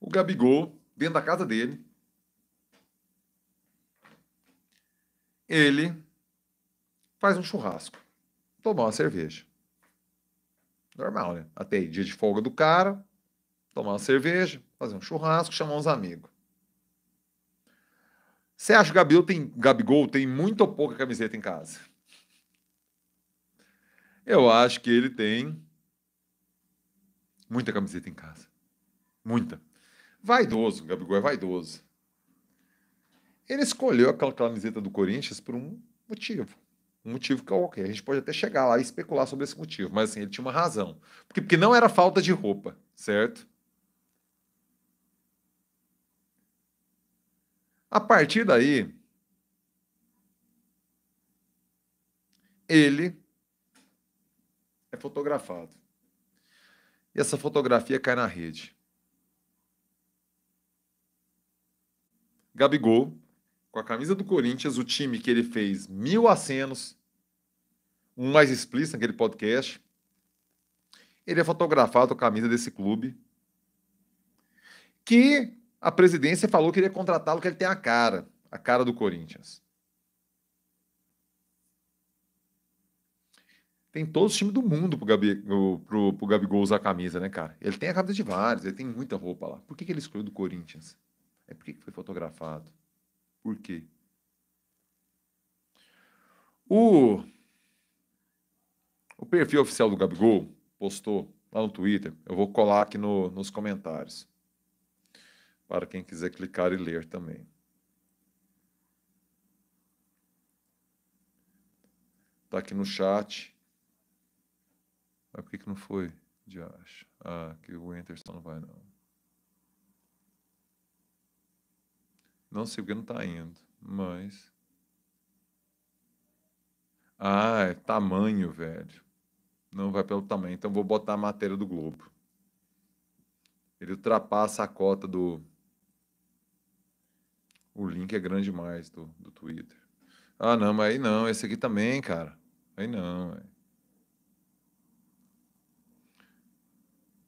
o Gabigol, dentro da casa dele, ele faz um churrasco, tomar uma cerveja. Normal, né? Até aí, dia de folga do cara, tomar uma cerveja, fazer um churrasco, chamar uns amigos. Você acha que o Gabigol tem, Gabigol tem muito ou pouca camiseta em casa? Eu acho que ele tem muita camiseta em casa. Muita. Vaidoso, Gabigol é vaidoso. Ele escolheu aquela camiseta do Corinthians por um motivo. Um motivo que, ok, a gente pode até chegar lá e especular sobre esse motivo, mas assim, ele tinha uma razão. Porque, porque não era falta de roupa, certo? A partir daí, ele é fotografado. E essa fotografia cai na rede. Gabigol, com a camisa do Corinthians, o time que ele fez mil acenos, um mais explícito naquele podcast. Ele é fotografado com a camisa desse clube. Que a presidência falou que iria contratá-lo, que ele tem a cara, a cara do Corinthians. Tem todos os times do mundo pro, Gabi, pro, pro Gabigol usar a camisa, né, cara? Ele tem a camisa de vários, ele tem muita roupa lá. Por que, que ele escolheu do Corinthians? É por que foi fotografado. Por quê? O, o perfil oficial do Gabigol postou lá no Twitter. Eu vou colar aqui no, nos comentários. Para quem quiser clicar e ler também. Está aqui no chat. Mas ah, por que, que não foi? Já acho. Ah, que o só não vai, não. Não sei porque não está indo, mas. Ah, é tamanho, velho. Não vai pelo tamanho. Então vou botar a matéria do Globo. Ele ultrapassa a cota do. O link é grande demais do, do Twitter. Ah, não, mas aí não. Esse aqui também, cara. Aí não, velho.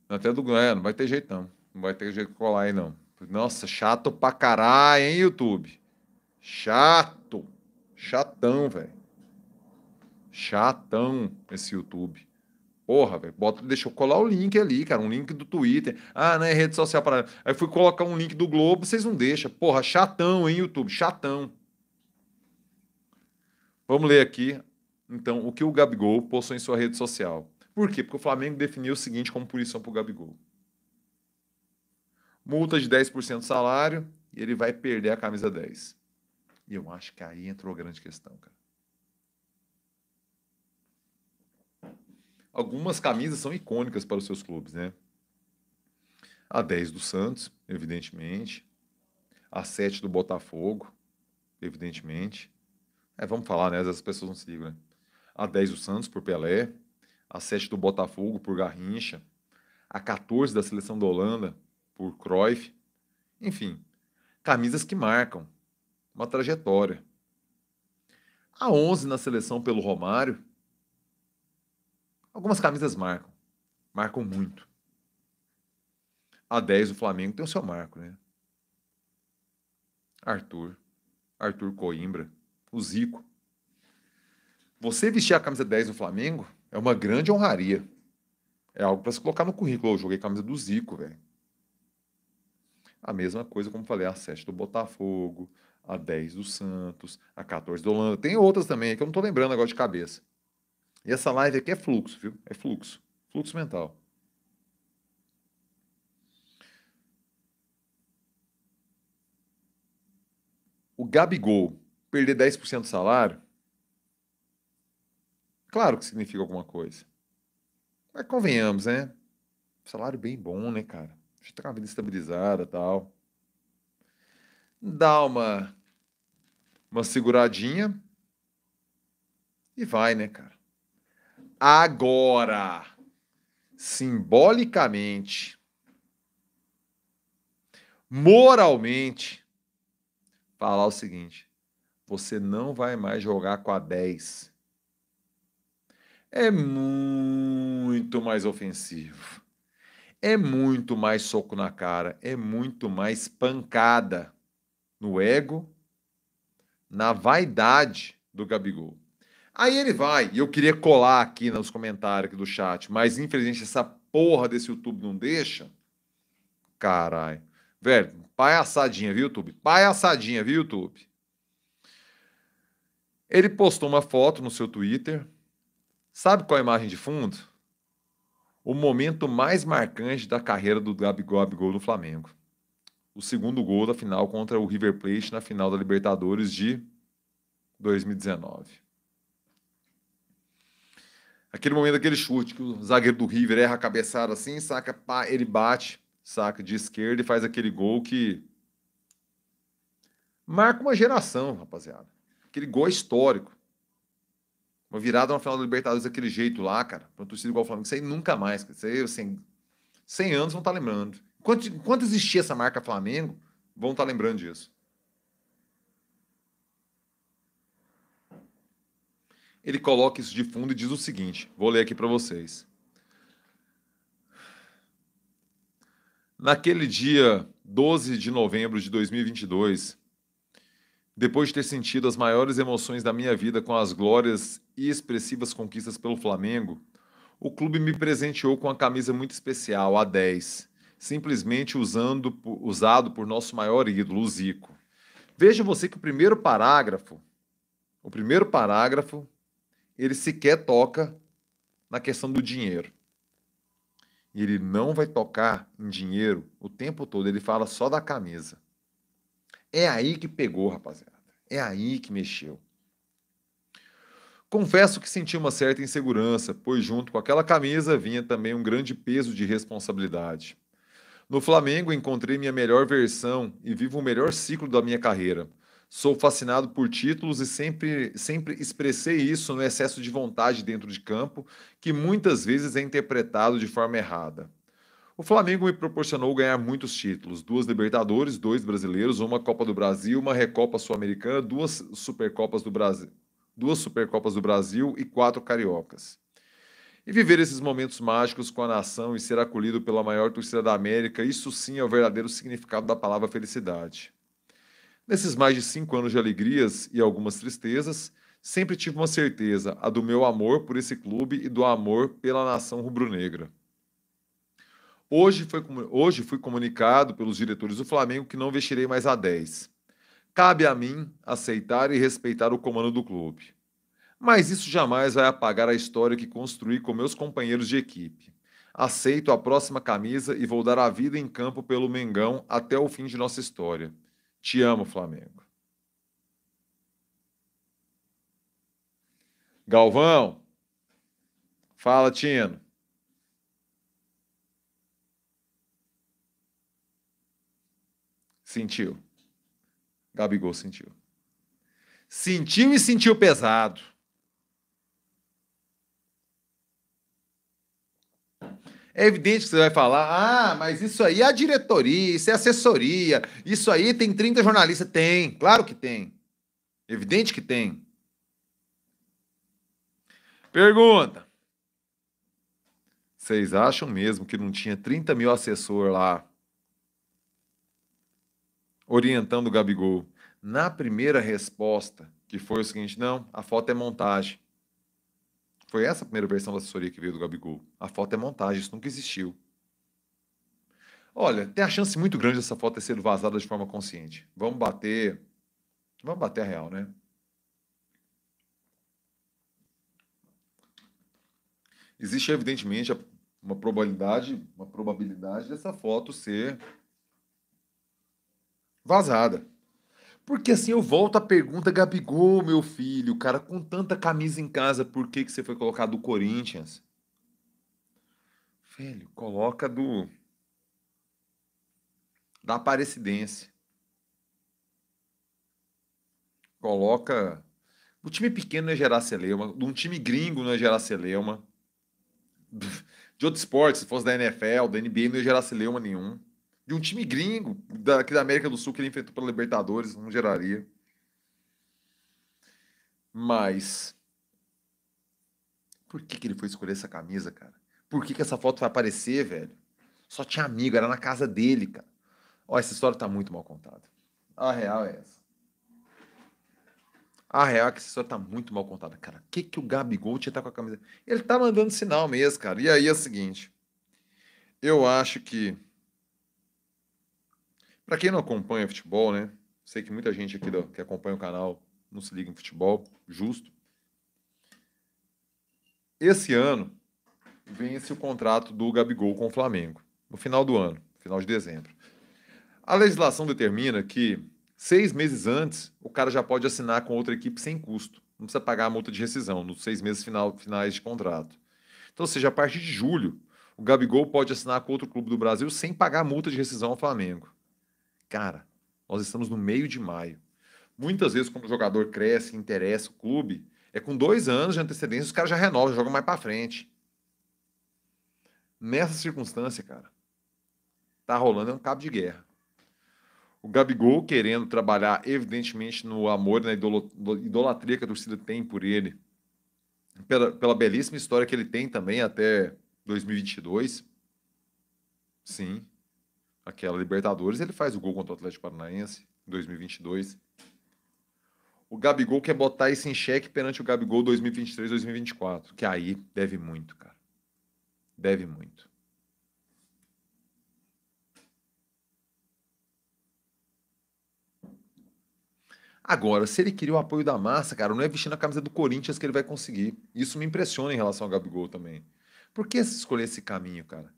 Até do Glenn, não vai ter jeito não. Não vai ter jeito de colar aí não. Nossa, chato pra caralho, hein, YouTube? Chato. Chatão, velho. Chatão esse YouTube. Porra, velho, bota, deixa eu colar o link ali, cara, um link do Twitter. Ah, né, rede social para. Aí fui colocar um link do Globo, vocês não deixam. Porra, chatão, hein, YouTube, chatão. Vamos ler aqui, então, o que o Gabigol postou em sua rede social. Por quê? Porque o Flamengo definiu o seguinte como punição pro Gabigol multa de 10% do salário e ele vai perder a camisa 10. E eu acho que aí entrou a grande questão, cara. Algumas camisas são icônicas para os seus clubes, né? A 10 do Santos, evidentemente. A 7 do Botafogo, evidentemente. É, vamos falar, né? As pessoas não se ligam, né? A 10 do Santos por Pelé. A 7 do Botafogo por Garrincha. A 14 da seleção da Holanda por Cruyff. Enfim, camisas que marcam uma trajetória. A 11 na seleção pelo Romário. Algumas camisas marcam, marcam muito. A 10 o Flamengo tem o seu marco, né? Arthur, Arthur Coimbra, o Zico. Você vestir a camisa 10 do Flamengo é uma grande honraria. É algo para se colocar no currículo. Eu joguei a camisa do Zico, velho. A mesma coisa, como falei, a 7 do Botafogo, a 10 do Santos, a 14 do Holanda. Tem outras também que eu não estou lembrando agora de cabeça. E essa live aqui é fluxo, viu? É fluxo. Fluxo mental. O Gabigol perder 10% do salário, claro que significa alguma coisa. Mas convenhamos, né? Salário bem bom, né, cara? estava tá com a vida estabilizada tal. Dá uma, uma seguradinha e vai, né, cara? Agora, simbolicamente, moralmente, falar o seguinte: você não vai mais jogar com a 10. É muito mais ofensivo é muito mais soco na cara, é muito mais pancada no ego, na vaidade do Gabigol. Aí ele vai, e eu queria colar aqui nos comentários do chat, mas infelizmente essa porra desse YouTube não deixa. Caralho. Velho, palhaçadinha, viu, YouTube? Palhaçadinha, viu, YouTube? Ele postou uma foto no seu Twitter. Sabe qual é a imagem de fundo? o momento mais marcante da carreira do Gabigol do no Flamengo. O segundo gol da final contra o River Plate na final da Libertadores de 2019. Aquele momento, aquele chute que o zagueiro do River erra a cabeçada assim, saca, pá, ele bate, saca de esquerda e faz aquele gol que marca uma geração, rapaziada. Aquele gol histórico. Uma virada na final da Libertadores daquele jeito lá, cara. Pra uma torcida igual o Flamengo. Isso aí nunca mais. Cara. Isso aí, assim, 100 anos vão estar tá lembrando. Enquanto, enquanto existia essa marca Flamengo, vão estar tá lembrando disso. Ele coloca isso de fundo e diz o seguinte: vou ler aqui para vocês. Naquele dia 12 de novembro de 2022, depois de ter sentido as maiores emoções da minha vida com as glórias e expressivas conquistas pelo Flamengo, o clube me presenteou com uma camisa muito especial, a 10, simplesmente usando, usado por nosso maior ídolo, o Zico. Veja você que o primeiro parágrafo, o primeiro parágrafo, ele sequer toca na questão do dinheiro. E ele não vai tocar em dinheiro o tempo todo, ele fala só da camisa. É aí que pegou, rapaziada. É aí que mexeu. Confesso que senti uma certa insegurança, pois junto com aquela camisa vinha também um grande peso de responsabilidade. No Flamengo encontrei minha melhor versão e vivo o melhor ciclo da minha carreira. Sou fascinado por títulos e sempre, sempre expressei isso no excesso de vontade dentro de campo, que muitas vezes é interpretado de forma errada. O Flamengo me proporcionou ganhar muitos títulos: duas Libertadores, dois brasileiros, uma Copa do Brasil, uma Recopa Sul-Americana, duas Supercopas do Brasil, duas Supercopas do Brasil e quatro cariocas. E viver esses momentos mágicos com a nação e ser acolhido pela maior torcida da América, isso sim é o verdadeiro significado da palavra felicidade. Nesses mais de cinco anos de alegrias e algumas tristezas, sempre tive uma certeza, a do meu amor por esse clube e do amor pela nação rubro-negra. Hoje, foi, hoje fui comunicado pelos diretores do Flamengo que não vestirei mais a 10. Cabe a mim aceitar e respeitar o comando do clube. Mas isso jamais vai apagar a história que construí com meus companheiros de equipe. Aceito a próxima camisa e vou dar a vida em campo pelo Mengão até o fim de nossa história. Te amo, Flamengo. Galvão, fala, Tino. Sentiu. Gabigol sentiu. Sentiu e sentiu pesado. É evidente que você vai falar, ah, mas isso aí é a diretoria, isso é assessoria, isso aí tem 30 jornalistas. Tem, claro que tem. Evidente que tem. Pergunta. Vocês acham mesmo que não tinha 30 mil assessor lá orientando o Gabigol. Na primeira resposta, que foi o seguinte: não, a foto é montagem. Foi essa a primeira versão da assessoria que veio do Gabigol. A foto é montagem, isso nunca existiu. Olha, tem a chance muito grande dessa foto ter sido vazada de forma consciente. Vamos bater. Vamos bater a real, né? Existe, evidentemente, uma probabilidade, uma probabilidade dessa foto ser vazada. Porque assim eu volto à pergunta, Gabigol, meu filho, cara, com tanta camisa em casa, por que, que você foi colocar do Corinthians? Velho, coloca do. Da Aparecidense. Coloca. O time pequeno não é gerar celeuma. De um time gringo não é gerar celeuma. De outro esporte, se fosse da NFL, da NBA, não é gerar celeuma nenhum de um time gringo daqui da América do Sul que ele enfrentou para Libertadores, não geraria. Mas por que, que ele foi escolher essa camisa, cara? Por que, que essa foto vai aparecer, velho? Só tinha amigo, era na casa dele, cara. Ó, essa história tá muito mal contada. A real é essa. A real é que essa história tá muito mal contada, cara. O que, que o Gabigol tinha tá com a camisa? Ele tá mandando sinal mesmo, cara. E aí é o seguinte. Eu acho que para quem não acompanha futebol, né? Sei que muita gente aqui do, que acompanha o canal não se liga em futebol, justo. Esse ano vence o contrato do Gabigol com o Flamengo, no final do ano, final de dezembro. A legislação determina que seis meses antes o cara já pode assinar com outra equipe sem custo, não precisa pagar a multa de rescisão nos seis meses final, finais de contrato. Então, ou seja, a partir de julho, o Gabigol pode assinar com outro clube do Brasil sem pagar a multa de rescisão ao Flamengo. Cara, nós estamos no meio de maio. Muitas vezes, quando o jogador cresce, interessa o clube, é com dois anos de antecedência, os caras já renovam, jogam mais para frente. Nessa circunstância, cara, tá rolando é um cabo de guerra. O Gabigol querendo trabalhar, evidentemente, no amor e na idolatria que a torcida tem por ele, pela, pela belíssima história que ele tem também até 2022. Sim aquela Libertadores, ele faz o gol contra o Atlético Paranaense em 2022. O Gabigol quer botar isso em xeque perante o Gabigol 2023, 2024, que aí deve muito, cara. Deve muito. Agora, se ele queria o apoio da massa, cara, não é vestindo a camisa do Corinthians que ele vai conseguir. Isso me impressiona em relação ao Gabigol também. Por que escolher esse caminho, cara?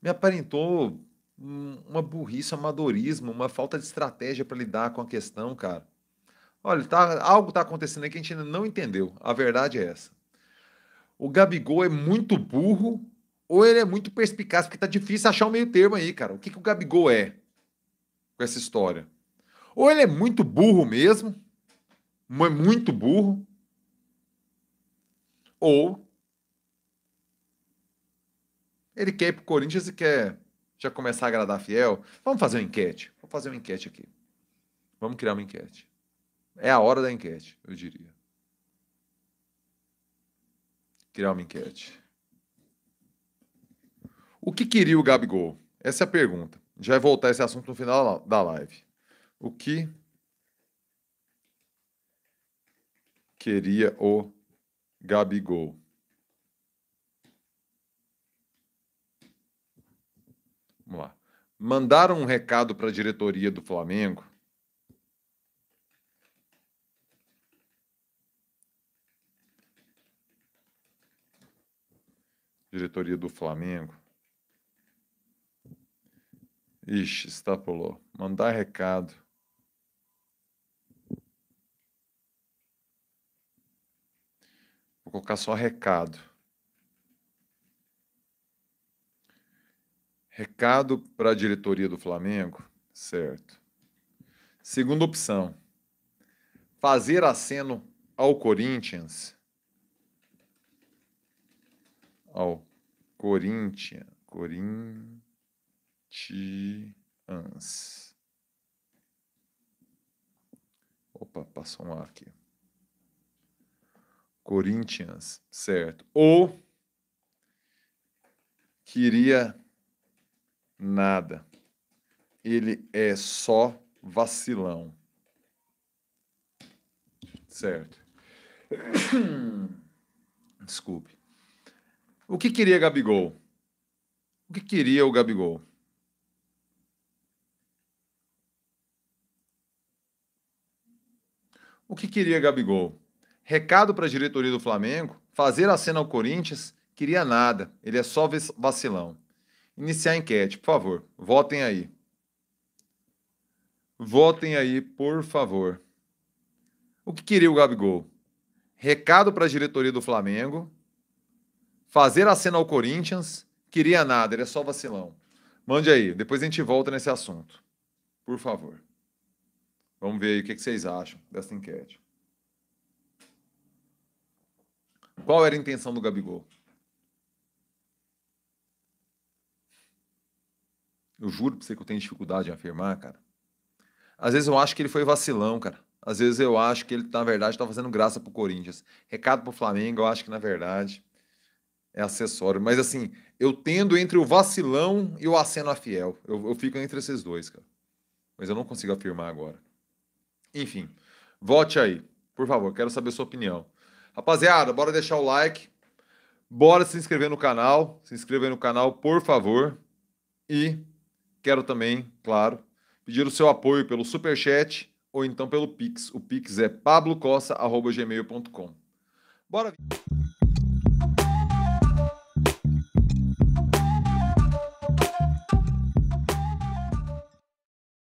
Me aparentou uma burrice, um amadorismo, uma falta de estratégia para lidar com a questão, cara. Olha, tá, algo está acontecendo aí que a gente ainda não entendeu. A verdade é essa. O Gabigol é muito burro ou ele é muito perspicaz, porque tá difícil achar um meio termo aí, cara. O que, que o Gabigol é com essa história? Ou ele é muito burro mesmo, é muito burro, ou ele quer ir pro Corinthians e quer já começar a agradar a fiel, vamos fazer uma enquete. Vou fazer uma enquete aqui. Vamos criar uma enquete. É a hora da enquete, eu diria. Criar uma enquete. O que queria o Gabigol? Essa é a pergunta. Já vai voltar esse assunto no final da live. O que queria o Gabigol? mandaram um recado para a diretoria do Flamengo. Diretoria do Flamengo. Ixi, estapulou. Mandar recado. Vou colocar só recado. Recado para a diretoria do Flamengo? Certo. Segunda opção: fazer aceno ao Corinthians. Ao Corinthians. Corinthians. Opa, passou um ar aqui. Corinthians, certo. Ou queria nada. Ele é só vacilão. Certo. Desculpe. O que queria Gabigol? O que queria o Gabigol? O que queria Gabigol? Recado para a diretoria do Flamengo: fazer a cena ao Corinthians, queria nada. Ele é só vacilão. Iniciar a enquete, por favor. Votem aí. Votem aí, por favor. O que queria o Gabigol? Recado para a diretoria do Flamengo. Fazer a cena ao Corinthians. Queria nada, ele é só vacilão. Mande aí, depois a gente volta nesse assunto. Por favor. Vamos ver aí o que vocês acham dessa enquete. Qual era a intenção do Gabigol? Eu juro pra você que eu tenho dificuldade em afirmar, cara. Às vezes eu acho que ele foi vacilão, cara. Às vezes eu acho que ele, na verdade, tá fazendo graça pro Corinthians. Recado pro Flamengo, eu acho que, na verdade, é acessório. Mas, assim, eu tendo entre o vacilão e o aceno a fiel. Eu, eu fico entre esses dois, cara. Mas eu não consigo afirmar agora. Enfim, vote aí. Por favor, quero saber sua opinião. Rapaziada, bora deixar o like. Bora se inscrever no canal. Se inscrever no canal, por favor. E Quero também, claro, pedir o seu apoio pelo Superchat ou então pelo Pix. O Pix é pablocossa.gmail.com. Bora!